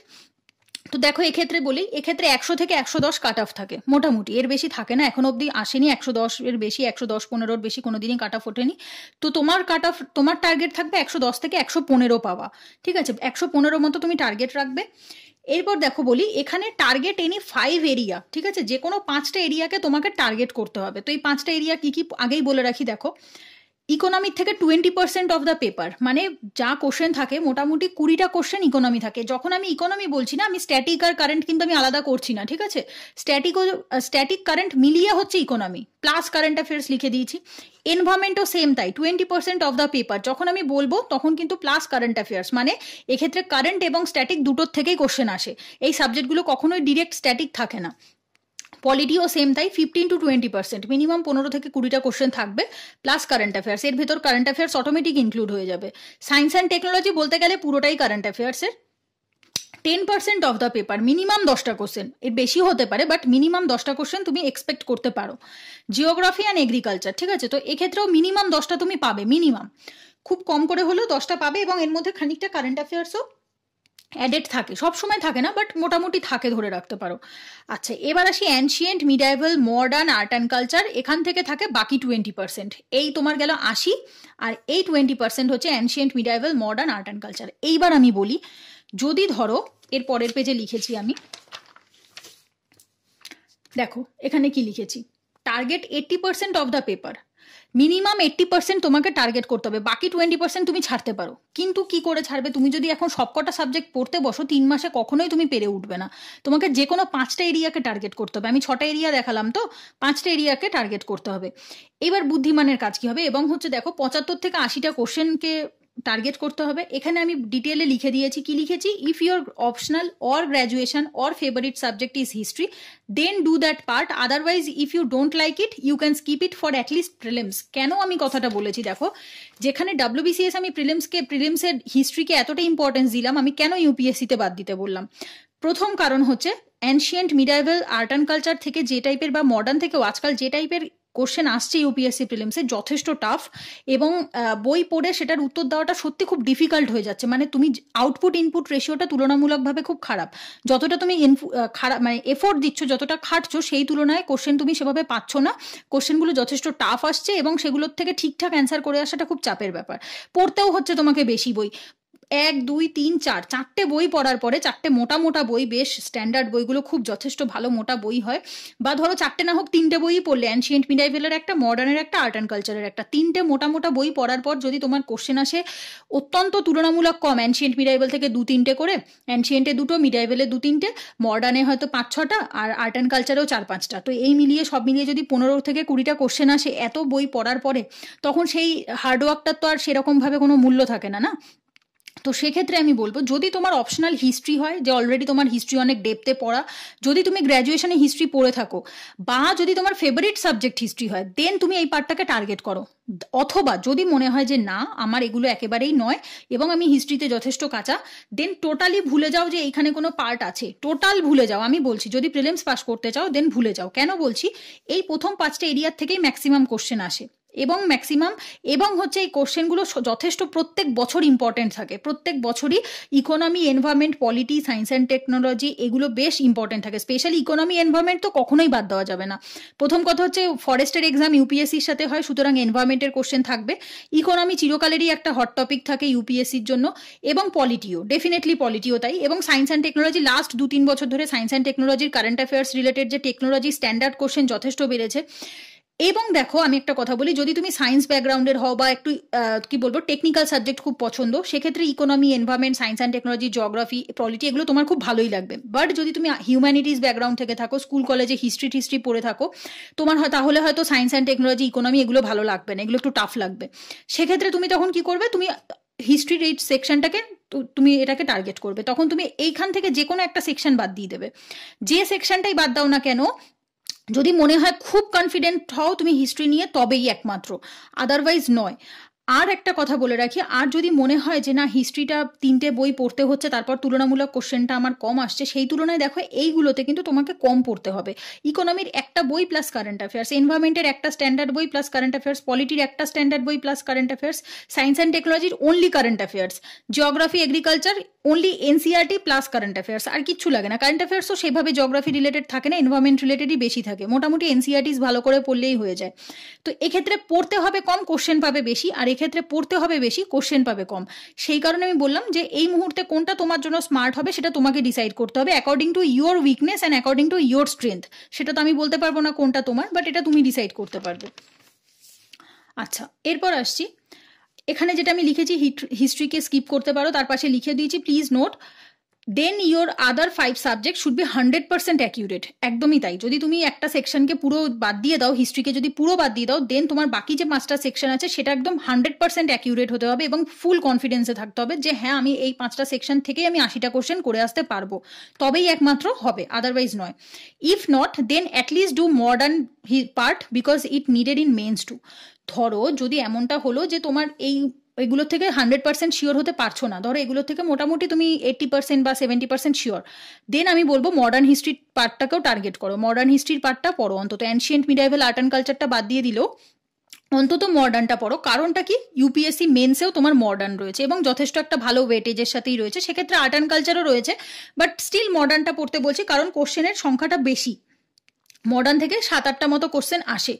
তো দেখো এক্ষেত্রে বলি এক্ষেত্রে একশো থেকে একশো দশ কাট অফ থাকে মোটামুটি এর বেশি থাকে না এখন অবধি আসেনি একশো দশ এর বেশি একশো দশ পনেরোর বেশি কোনো দিনই কাট অফ ওঠেনি তো তোমার কাট অফ তোমার টার্গেট থাকবে একশো দশ থেকে একশো পনেরো পাওয়া ঠিক আছে একশো পনেরো মতো তুমি টার্গেট রাখবে এরপর দেখো বলি এখানে টার্গেট এনি ফাইভ এরিয়া ঠিক আছে যে কোনো পাঁচটা এরিয়াকে তোমাকে টার্গেট করতে হবে তো এই পাঁচটা এরিয়া কী কী আগেই বলে রাখি দেখো ইকোনমির থেকে twenty percent of the paper মানে যা কোশ্চেন থাকে মোটামুটি কুড়িটা কোশ্চেন ইকোনমি থাকে যখন আমি ইকোনমি বলছি না আমি স্ট্যাটিক আর কারেন্ট কিন্তু আমি আলাদা করছি না ঠিক আছে স্ট্যাটিক স্ট্যাটিক কারেন্ট মিলিয়ে হচ্ছে ইকোনমি প্লাস কারেন্ট অ্যাফেয়ার্স লিখে দিয়েছি এনভায়রনমেন্টও সেম তাই twenty percent of the paper যখন আমি বলবো তখন কিন্তু প্লাস কারেন্ট অ্যাফেয়ার্স মানে এক্ষেত্রে কারেন্ট এবং স্ট্যাটিক দুটোর থেকেই কোশ্চেন আসে এই সাবজেক্টগুলো কখনোই ডিরেক্ট স্ট্যাটিক থাকে না পলিটিও সেম তাই fifteen to twenty percent minimum পনেরো থেকে কুড়িটা কোশ্চেন থাকবে প্লাস কারেন্ট অ্যাফেয়ার্স এর ভেতর কারেন্ট অ্যাফেয়ার্স অটোমেটিক ইনক্লুড হয়ে যাবে সায়েন্স অ্যান্ড টেকনোলজি বলতে গেলে পুরোটাই কারেন্ট অ্যাফেয়ার্সের ten percent of the paper minimum দশটা কোশ্চেন এর বেশি হতে পারে বাট মিনিমাম দশটা কোশ্চেন তুমি এক্সপেক্ট করতে পারো জিওগ্রাফি অ্যান্ড এগ্রিকালচার ঠিক আছে তো এক্ষেত্রেও মিনিমাম দশটা তুমি পাবে মিনিমাম খুব কম করে হলেও দশটা পাবে এবং এর মধ্যে খানিকটা কারেন্ট অ্যাফেয়ার্সও অ্যাডেড থাকে সব সময় থাকে না বাট মোটামুটি থাকে ধরে রাখতে পারো আচ্ছা এবার আসি ancient medieval modern art and culture এখান থেকে থাকে বাকি টোয়েন্টি পার্সেন্ট এই তোমার গেল আশি আর এই টোয়েন্টি পার্সেন্ট হচ্ছে ancient medieval modern art and culture এইবার আমি বলি যদি ধরো এর পরের পেজে লিখেছি আমি দেখো এখানে কি লিখেছি target eighty percent of the paper minimum eighty percent তোমাকে টার্গেট করতে হবে বাকি টোয়েন্টি পার্সেন্ট তুমি ছাড়তে পারো কিন্তু কি করে ছাড়বে তুমি যদি এখন সবকটা সাবজেক্ট পড়তে বসো তিন মাসে কখনোই তুমি পেরে উঠবে না তোমাকে যে কোনো পাঁচটা এরিয়াকে টার্গেট করতে হবে আমি ছটা এরিয়া দেখালাম তো পাঁচটা এরিয়াকে টার্গেট করতে হবে এবার বুদ্ধিমানের কাজ কি হবে এবং হচ্ছে দেখো পঁচাত্তর থেকে আশিটা কোশ্চেনকে টার্গেট করতে হবে এখানে আমি ডিটেলে লিখে দিয়েছি কি লিখেছি if your optional or graduation or favourite subject is history then do that part otherwise if you don't like it you can skip it for at least prelims কেন আমি কথাটা বলেছি দেখো যেখানে ডাব্লিউবিসিএস আমি প্রিলিমসকে প্রিলিমসের হিস্ট্রিকে এতটা ইম্পর্টেন্স দিলাম আমি কেন ইউপিএসসিতে বাদ দিতে বললাম প্রথম কারণ হচ্ছে ancient medieval art and culture থেকে যে টাইপের বা মডার্ন থেকেও আজকাল যে টাইপের কোশ্চেন আসছে ইউপিএসসি প্রিলিমসে যথেষ্ট টাফ এবং বই পড়ে সেটার উত্তর দেওয়াটা সত্যি খুব ডিফিকাল্ট হয়ে যাচ্ছে মানে তুমি আউটপুট ইনপুট রেশিওটা তুলনামূলকভাবে খুব খারাপ যতটা তুমি খারাপ মানে এফোর্ট দিচ্ছ যতটা খাটছো সেই তুলনায় কোশ্চেন তুমি সেভাবে পাচ্ছ না কোশ্চেনগুলো যথেষ্ট টাফ আসছে এবং সেগুলোর থেকে ঠিকঠাক অ্যান্সার করে আসাটা খুব চাপের ব্যাপার পড়তেও হচ্ছে তোমাকে বেশি বই এক দুই তিন চার চারটে বই পড়ার পরে চারটে মোটা মোটা বই বেশ স্ট্যান্ডার্ড বইগুলো খুব যথেষ্ট ভালো মোটা বই হয় বা ধরো চারটে না হোক তিনটে বইই পড়লে অ্যান্সিয়েন্ট মিডাইভেলের একটা মডার্নের একটা আর্ট অ্যান্ড কালচারের একটা তিনটে মোটা মোটা বই পড়ার পর যদি তোমার কোশ্চেন আসে অত্যন্ত তুলনামূলক কম অ্যান্সিয়েন্ট মিডাইভেল থেকে দু তিনটে করে অ্যান্সিয়েন্টে দুটো মিডাইভেলে দু তিনটে মডার্নে হয়তো পাঁচ ছটা আর আর্ট অ্যান্ড কালচারেও চার পাঁচটা তো এই মিলিয়ে সব মিলিয়ে যদি পনেরো থেকে কুড়িটা কোশ্চেন আসে এত বই পড়ার পরে তখন সেই হার্ডওয়ার্কটার তো আর সেরকমভাবে কোনো মূল্য থাকে না না তো সেক্ষেত্রে আমি বলবো যদি তোমার অপশনাল হিস্ট্রি হয় যে অলরেডি তোমার হিস্ট্রি অনেক ডেপতে পড়া যদি তুমি গ্র্যাজুয়েশনে হিস্ট্রি পড়ে থাকো বা যদি তোমার ফেভারিট সাবজেক্ট হিস্ট্রি হয় দেন তুমি এই পার্টটাকে টার্গেট করো অথবা যদি মনে হয় যে না আমার এগুলো একেবারেই নয় এবং আমি হিস্ট্রিতে যথেষ্ট কাঁচা দেন টোটালি ভুলে যাও যে এইখানে কোনো পার্ট আছে টোটাল ভুলে যাও আমি বলছি যদি প্রিলিমস পাস করতে চাও দেন ভুলে যাও কেন বলছি এই প্রথম পাঁচটা এরিয়ার থেকেই ম্যাক্সিমাম কোশ্চেন আসে এবং ম্যাক্সিমাম এবং হচ্ছে এই কোশ্চেনগুলো যথেষ্ট প্রত্যেক বছর ইম্পর্টেন্ট থাকে প্রত্যেক বছরই economy environment polity science and technology এগুলো বেশ ইম্পর্টেন্ট থাকে স্পেশালি ইকোনমি এনভায়রনমেন্ট তো কখনোই বাদ দেওয়া যাবে না প্রথম কথা হচ্ছে ফরেস্টের এক্সাম ইউপিএসসির সাথে হয় সুতরাং এনভায়রনমেন্টের কোশ্চেন থাকবে ইকোনমি চিরকালেরই একটা হট টপিক থাকে ইউপিএসসির জন্য এবং পলিটিও ডেফিনেটলি পলিটিও তাই এবং সায়েন্স অ্যান্ড টেকনোলজি লাস্ট দু তিন বছর ধরে সায়েন্স অ্যান্ড টেকনোলজির কারেন্ট অ্যাফেয়ার্স রিলেটেড যে টেকনোলজি স্ট্যান্ডার্ড কোশ্চেন যথেষ্ট বেড়েছে এবং দেখো আমি একটা কথা বলি যদি তুমি সায়েন্স ব্যাকগ্রাউন্ডের হও বা একটু কি বলবো টেকনিক্যাল সাবজেক্ট খুব পছন্দ সেক্ষেত্রে economy environment science and technology geography polity এগুলো তোমার খুব ভালোই লাগবে বাট যদি তুমি হিউম্যানিটিস ব্যাকগ্রাউন্ড থেকে থাকো স্কুল কলেজে হিস্ট্রি টিস্ট্রি পড়ে থাকো তোমার তাহলে হয়তো সায়েন্স অ্যান্ড টেকনোলজি ইকোনমি এগুলো ভালো লাগবে না এগুলো একটু টাফ লাগবে সেক্ষেত্রে তুমি তখন কি করবে তুমি হিস্ট্রির এই সেকশনটাকে তুমি এটাকে টার্গেট করবে তখন তুমি এইখান থেকে যে কোনো একটা সেকশন বাদ দিয়ে দেবে যে সেকশনটাই বাদ দাও না কেন যদি মনে হয় খুব কনফিডেন্ট হও তুমি হিস্ট্রি নিয়ে তবেই একমাত্র अदरवाइज নয় আর একটা কথা বলে রাখি আর যদি মনে হয় যে না হিস্ট্রিটা তিনটে বই পড়তে হচ্ছে তারপর তুলনামূলক কোশ্চেনটা আমার কম আসছে সেই তুলনায় দেখো এইগুলোতে কিন্তু তোমাকে কম পড়তে হবে ইকোনমির একটা বই প্লাস কারেন্ট অ্যাফেয়ার্স এনভায়রনমেন্টের একটা স্ট্যান্ডার্ড বই প্লাস কারেন্ট অ্যাফেয়ার্স পলিটির একটা স্ট্যান্ডার্ড বই plus current affairs science and টেকনোলজির only current affairs geography agriculture only NCERT plus current affairs আর কিচ্ছু লাগে না কারেন্ট অ্যাফেয়ার্সও সেভাবে জিওগ্রাফি রিলেটেড থাকে না এনভায়রনমেন্ট রিলেটেডই বেশি থাকে মোটামুটি এনসিআরটিস e ভালো করে পড়লেই হয়ে যায় তো এক্ষেত্রে পড়তে হবে কম কোশ্চেন পাবে বেশি আর সেক্ষেত্রে পড়তে হবে বেশি কোশ্চেন পাবে কম সেই কারণে আমি বললাম যে এই মুহূর্তে কোনটা তোমার জন্য স্মার্ট হবে সেটা তোমাকে ডিসাইড করতে হবে according to your weakness and according to your strength সেটা তো আমি বলতে পারবো না কোনটা তোমার বাট এটা তুমি ডিসাইড করতে পারবে আচ্ছা এরপর আসছি এখানে যেটা আমি লিখেছি হিস্ট্রিকে স্কিপ করতে পারো তার পাশে লিখে দিয়েছি please note then your other five subject should be hundred percent accurate একদমই তাই যদি তুমি একটা সেকশনকে পুরো বাদ দিয়ে দাও হিস্ট্রিকে যদি পুরো বাদ দিয়ে দাও দেন তোমার বাকি যে পাঁচটা সেকশন আছে সেটা একদম হান্ড্রেড পার্সেন্ট অ্যাকিউরেট হতে হবে এবং ফুল কনফিডেন্সে থাকতে হবে যে হ্যাঁ আমি এই পাঁচটা সেকশন থেকেই আমি আশিটা কোশ্চেন করে আসতে পারবো তবেই একমাত্র হবে আদারওয়াইজ নয় if not then at least do modern part because it needed in mains too ধরো যদি এমনটা হলো যে তোমার এই এগুলো থেকে হান্ড্রেড পার্সেন্ট শিওর হতে পারছো না ধরো এগুলো থেকে মোটামুটি তুমি এইট্টি পার্সেন্ট বা সেভেন্টি পার্সেন্ট শিওর দেন আমি বলবো মডার্ন হিস্ট্রির পার্টটাকেও টার্গেট করো মডার্ন হিস্ট্রির পার্টটা পড়ো অন্তত অ্যান্সিয়েন্ট মিডাইভেল আর্ট অ্যান্ড কালচারটা বাদ দিয়ে দিলেও অন্তত মডার্নটা পড়ো কারণটা কি ইউপিএসসি মেন্সেও তোমার মডার্ন রয়েছে এবং যথেষ্ট একটা ভালো ওয়েটেজের সাথেই রয়েছে সেক্ষেত্রে আর্ট অ্যান্ড কালচারও রয়েছে বাট স্টিল মডার্নটা পড়তে বলছি কারণ কোশ্চেনের সংখ্যাটা বেশি মডার্ন থেকে সাত আটটা মতো কোশ্চেন আসে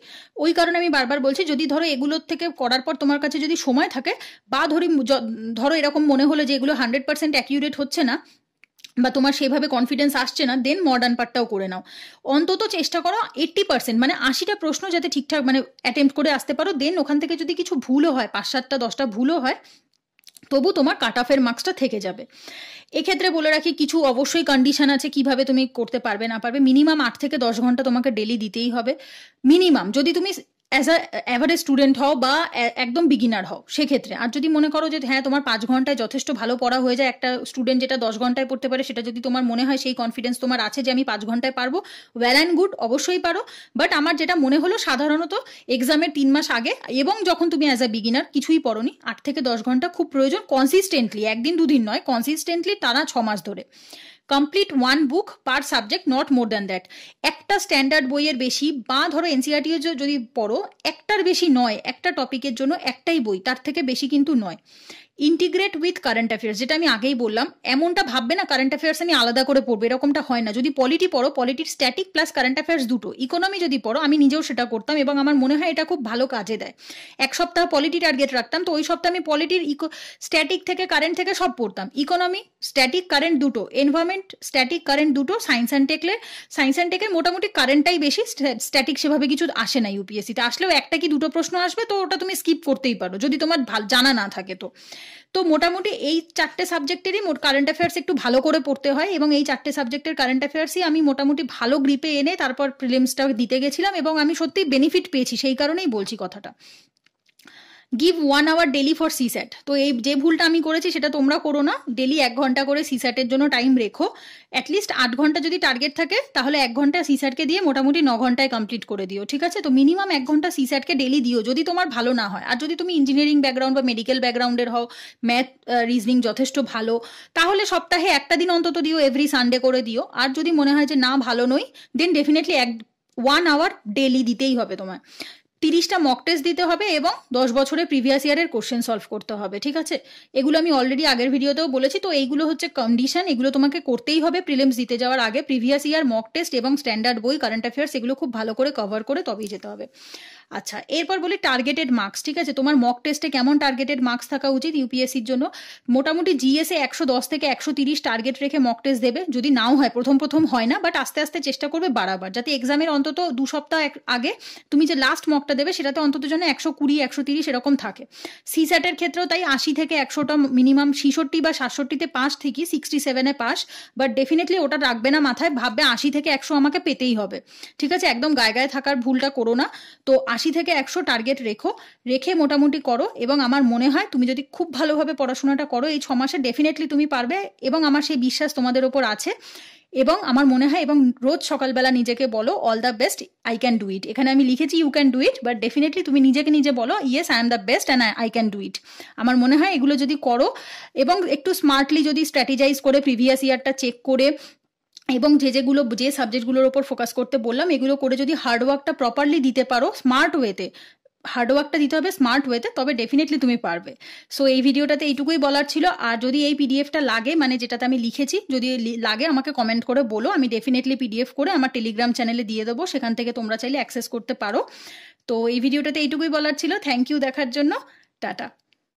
ওই কারণে আমি বারবার বলছি যদি ধরো এগুলোর থেকে করার পর তোমার কাছে যদি সময় থাকে বা ধরি ধরো এরকম মনে হলো যে এগুলো হান্ড্রেড পার্সেন্ট অ্যাকিউরেট হচ্ছে না বা তোমার সেভাবে কনফিডেন্স আসছে না দেন মডার্ন পার্টটাও করে নাও অন্তত চেষ্টা করো এইট্টি পার্সেন্ট মানে আশিটা প্রশ্ন যাতে ঠিকঠাক মানে অ্যাটেম্প করে আসতে পারো দেন ওখান থেকে যদি কিছু ভুলও হয় পাঁচ সাতটা দশটা ভুলও হয় তবু তোমার কাট অফের মার্কসটা থেকে যাবে এক্ষেত্রে বলে রাখি কিছু অবশ্যই কন্ডিশন আছে কিভাবে তুমি করতে পারবে না পারবে মিনিমাম আট থেকে দশ ঘন্টা তোমাকে ডেলি দিতেই হবে মিনিমাম যদি তুমি অ্যাজ আ অ্যাভারেজ স্টুডেন্ট হও বা একদম বিগিনার হও সেক্ষেত্রে আর যদি মনে করো যে হ্যাঁ তোমার পাঁচ ঘন্টায় যথেষ্ট ভালো পড়া হয়ে যায় একটা স্টুডেন্ট যেটা দশ ঘন্টায় পড়তে পারে সেটা যদি তোমার মনে হয় সেই কনফিডেন্স তোমার আছে যে আমি পাঁচ ঘন্টায় পারবো ওয়েল অ্যান্ড গুড অবশ্যই পারো বাট আমার যেটা মনে হলো সাধারণত এক্সামের তিন মাস আগে এবং যখন তুমি অ্যাজ আ বিগিনার কিছুই পড়োনি আট থেকে দশ ঘন্টা খুব প্রয়োজন কনসিস্টেন্টলি একদিন দুদিন নয় কনসিস্টেন্টলি টানা ছ মাস ধরে complete one book per subject not more than that একটা স্ট্যান্ডার্ড বইয়ের বেশি বা ধরো এনসিআরটিও e যদি পড়ো একটার বেশি নয় একটা টপিকের জন্য একটাই বই তার থেকে বেশি কিন্তু নয় ইন্টিগ্রেট উইথ কারেন্ট অ্যাফেয়ার্স যেটা আমি আগেই বললাম এমনটা ভাববে না কারেন্ট অ্যাফেয়ার্স আমি আলাদা করে পড়বো এরকমটা হয় না যদি পলিটি পড়ো পলিটির স্ট্যাটিক প্লাস কারেন্ট অ্যাফেয়ার্স দুটো ইকোনমি যদি পড়ো আমি নিজেও সেটা করতাম এবং আমার মনে হয় এটা খুব ভালো কাজে দেয় এক সপ্তাহ পলিটি টার্গেট রাখতাম তো ওই সপ্তাহে আমি পলিটির ইকো স্ট্যাটিক থেকে কারেন্ট থেকে সব পড়তাম ইকোনমি স্ট্যাটিক কারেন্ট দুটো এনভায়রনমেন্ট স্ট্যাটিক কারেন্ট দুটো সায়েন্স অ্যান্ড টেকলে সায়েন্স অ্যান্ড টেকের মোটামুটি কারেন্টটাই বেশি স্ট্যাটিক সেভাবে কিছু আসে না ইউপিএসসিতে আসলেও একটা কি দুটো প্রশ্ন আসবে তো ওটা তুমি স্কিপ করতেই পারো যদি তোমার জানা না থাকে তো তো মোটামুটি এই চারটে সাবজেক্টেরই মোট কারেন্ট অ্যাফেয়ার্স একটু ভালো করে পড়তে হয় এবং এই চারটে সাবজেক্টের কারেন্ট অ্যাফেয়ার্সই আমি মোটামুটি ভালো গ্রিপে এনে তারপর প্রিলিমসটা দিতে গেছিলাম এবং আমি সত্যিই বেনিফিট পেয়েছি সেই কারণেই বলছি কথাটা give one hour daily for CSAT তো এই যে ভুলটা আমি করেছি সেটা তোমরা করো না ডেলি এক ঘন্টা করে সি স্যাটের জন্য টাইম রেখো অ্যাটলিস্ট আট ঘন্টা যদি টার্গেট থাকে তাহলে এক ঘন্টা সি স্যাটকে দিয়ে মোটামুটি ন ঘন্টায় কমপ্লিট করে দিও ঠিক আছে তো মিনিমাম এক ঘন্টা সি স্যাটকে ডেলি দিও যদি তোমার ভালো না হয় আর যদি তুমি ইঞ্জিনিয়ারিং ব্যাকগ্রাউন্ড বা মেডিকেল ব্যাকগ্রাউন্ডের হও ম্যাথ রিজনিং যথেষ্ট ভালো তাহলে সপ্তাহে একটা দিন অন্তত দিও এভরি সানডে করে দিও আর যদি মনে হয় যে না ভালো নই দেন ডেফিনেটলি এক ওয়ান আওয়ার ডেলি দিতেই হবে তোমার তিরিশটা মক টেস্ট দিতে হবে এবং দশ বছরের প্রিভিয়াস ইয়ারের কোশ্চেন সলভ করতে হবে ঠিক আছে এগুলো আমি অলরেডি আগের ভিডিওতেও বলেছি তো এইগুলো হচ্ছে কন্ডিশন এগুলো তোমাকে করতেই হবে প্রিলিমস দিতে যাওয়ার আগে প্রিভিয়াস ইয়ার মক টেস্ট এবং স্ট্যান্ডার্ড বই কারেন্ট অ্যাফেয়ার্স এগুলো খুব ভালো করে কভার করে তবেই যেতে হবে আচ্ছা এরপর বলি টার্গেটেড মার্কস ঠিক আছে তোমার মক টেস্টে কেমন টার্গেটেড মার্কস থাকা উচিত ইউপিএসসির জন্য মোটামুটি জিএসএ একশো দশ থেকে একশো তিরিশ টার্গেট রেখে মক টেস্ট দেবে যদি নাও হয় প্রথম প্রথম হয় না বাট আস্তে আস্তে চেষ্টা করবে বাড়াবার যাতে এক্সামের অন্তত দু সপ্তাহ আগে তুমি যে লাস্ট মকটা দেবে সেটাতে অন্তত যেন একশো কুড়ি একশো তিরিশ এরকম থাকে সিস্যাটের ক্ষেত্রেও তাই আশি থেকে একশোটা মিনিমাম ছিষট্টি বা সাতষট্টিতে পাস ঠিকই সিক্সটি সেভেনে পাস বাট ডেফিনেটলি ওটা রাখবে না মাথায় ভাববে আশি থেকে একশো আমাকে পেতেই হবে ঠিক আছে একদম গায়ে গায়ে থাকার ভুলটা করো না তো আশি থেকে একশো টার্গেট রেখো রেখে মোটামুটি করো এবং আমার মনে হয় তুমি যদি খুব ভালোভাবে পড়াশোনাটা করো এই ছ মাসে ডেফিনেটলি তুমি পারবে এবং আমার সেই বিশ্বাস তোমাদের ওপর আছে এবং আমার মনে হয় এবং রোজ সকালবেলা নিজেকে বলো all the best I can do it এখানে আমি লিখেছি you can do it but definitely তুমি নিজেকে নিজে বলো yes I am the best and I can do it আমার মনে হয় এগুলো যদি করো এবং একটু স্মার্টলি যদি স্ট্র্যাটেজাইজ করে প্রিভিয়াস ইয়ারটা চেক করে এবং যে যেগুলো যে সাবজেক্টগুলোর ওপর ফোকাস করতে বললাম এগুলো করে যদি হার্ডওয়ার্কটা প্রপারলি দিতে পারো স্মার্ট ওয়েতে হার্ডওয়ার্কটা দিতে হবে স্মার্ট ওয়েতে তবে ডেফিনেটলি তুমি পারবে সো এই ভিডিওটাতে এইটুকুই বলার ছিল আর যদি এই পিডিএফটা লাগে মানে যেটাতে আমি লিখেছি যদি লাগে আমাকে কমেন্ট করে বলো আমি ডেফিনেটলি পিডিএফ করে আমার টেলিগ্রাম চ্যানেলে দিয়ে দেবো সেখান থেকে তোমরা চাইলে অ্যাক্সেস করতে পারো তো এই ভিডিওটাতে এইটুকুই বলার ছিল থ্যাংক ইউ দেখার জন্য টাটা